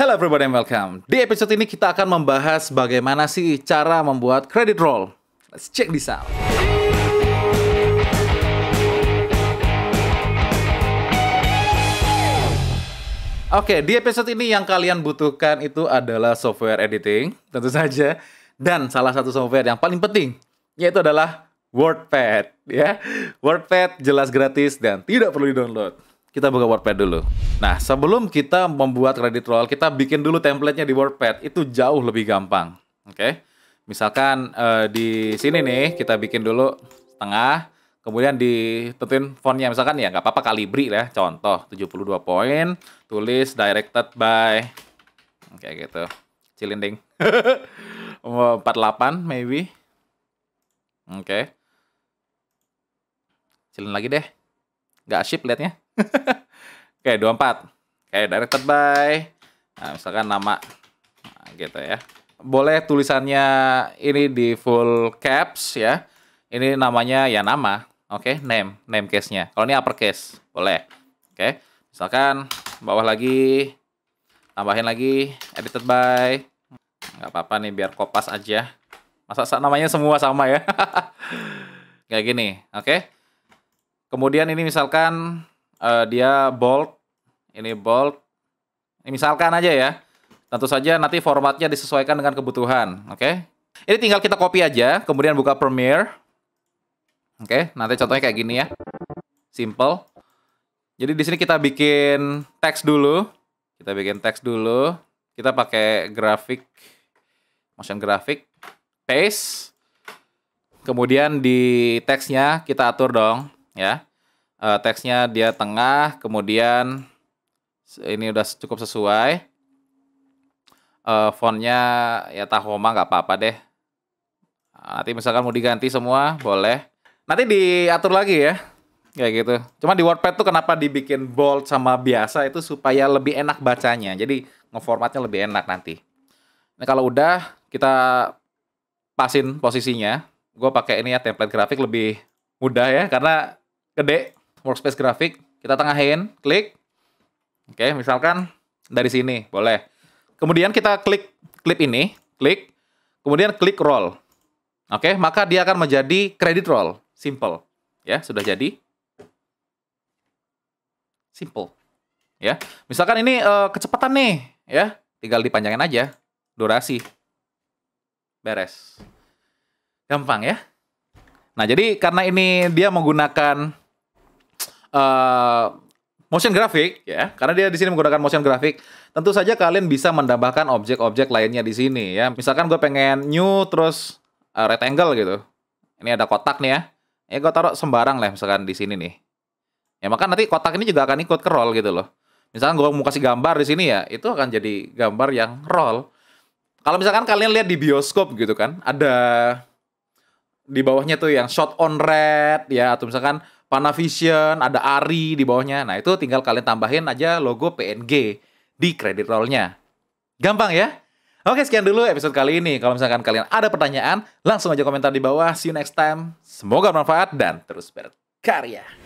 Hello everybody and welcome. Di episode ini kita akan membahas bagaimana sih cara membuat credit roll. Let's check this out. Oke, okay, di episode ini yang kalian butuhkan itu adalah software editing, tentu saja. Dan salah satu software yang paling penting, yaitu adalah WordPad. ya. WordPad jelas gratis dan tidak perlu di-download kita buka WordPad dulu. Nah, sebelum kita membuat credit roll, kita bikin dulu templatenya di WordPad. Itu jauh lebih gampang. Oke. Okay? Misalkan uh, di sini nih kita bikin dulu setengah, kemudian ditentuin fontnya misalkan ya nggak apa-apa kalibri ya, contoh 72 poin, tulis directed by oke gitu. Cilinding. 48 maybe. Oke. Okay. Cilin lagi deh. Nggak ship liatnya. Oke, 24. Oke, directed by. Nah, misalkan nama. Nah, gitu ya. Boleh tulisannya ini di full caps ya. Ini namanya ya nama. Oke, name. Name case-nya. Kalau ini upper case boleh. Oke, misalkan bawah lagi. Tambahin lagi. Edited by. Nggak apa-apa nih, biar kopas aja. Masa namanya semua sama ya? Kayak gini, oke? Kemudian ini misalkan uh, dia bold, ini bold. Ini misalkan aja ya. Tentu saja nanti formatnya disesuaikan dengan kebutuhan, oke? Okay? Ini tinggal kita copy aja, kemudian buka Premiere. Oke, okay? nanti contohnya kayak gini ya. Simple. Jadi di sini kita bikin teks dulu. Kita bikin teks dulu. Kita pakai grafik motion grafik paste. Kemudian di teksnya kita atur dong, ya uh, teksnya dia tengah, kemudian ini udah cukup sesuai. Uh, fontnya ya Tahoma nggak apa-apa deh. Ah, nanti misalkan mau diganti semua boleh. Nanti diatur lagi ya. Kayak gitu. Cuma di WordPad tuh kenapa dibikin bold sama biasa itu supaya lebih enak bacanya. Jadi ngeformatnya lebih enak nanti. Nah, kalau udah kita pasin posisinya. Gue pakai ini ya template grafik lebih mudah ya karena gede workspace grafik, kita tengahin, klik. Oke, misalkan dari sini, boleh. Kemudian kita klik klip ini, klik. Kemudian klik roll. Oke, maka dia akan menjadi credit roll. Simple. Ya, sudah jadi. Simple. Ya. Misalkan ini uh, kecepatan nih, ya. Tinggal dipanjangin aja durasi. Beres. Gampang ya. Nah, jadi karena ini dia menggunakan Eh, motion graphic ya, karena dia di sini menggunakan motion graphic, tentu saja kalian bisa menambahkan objek-objek lainnya di sini ya. Misalkan gue pengen new terus uh, rectangle gitu. Ini ada kotak nih ya. Ya gue taruh sembarang lah misalkan di sini nih. Ya maka nanti kotak ini juga akan ikut ke roll gitu loh. Misalkan gue mau kasih gambar di sini ya, itu akan jadi gambar yang roll. Kalau misalkan kalian lihat di bioskop gitu kan, ada di bawahnya tuh yang shot on red ya atau misalkan Panavision, ada Ari di bawahnya. Nah, itu tinggal kalian tambahin aja logo PNG di kredit rollnya Gampang ya? Oke, sekian dulu episode kali ini. Kalau misalkan kalian ada pertanyaan, langsung aja komentar di bawah. See you next time. Semoga bermanfaat dan terus berkarya.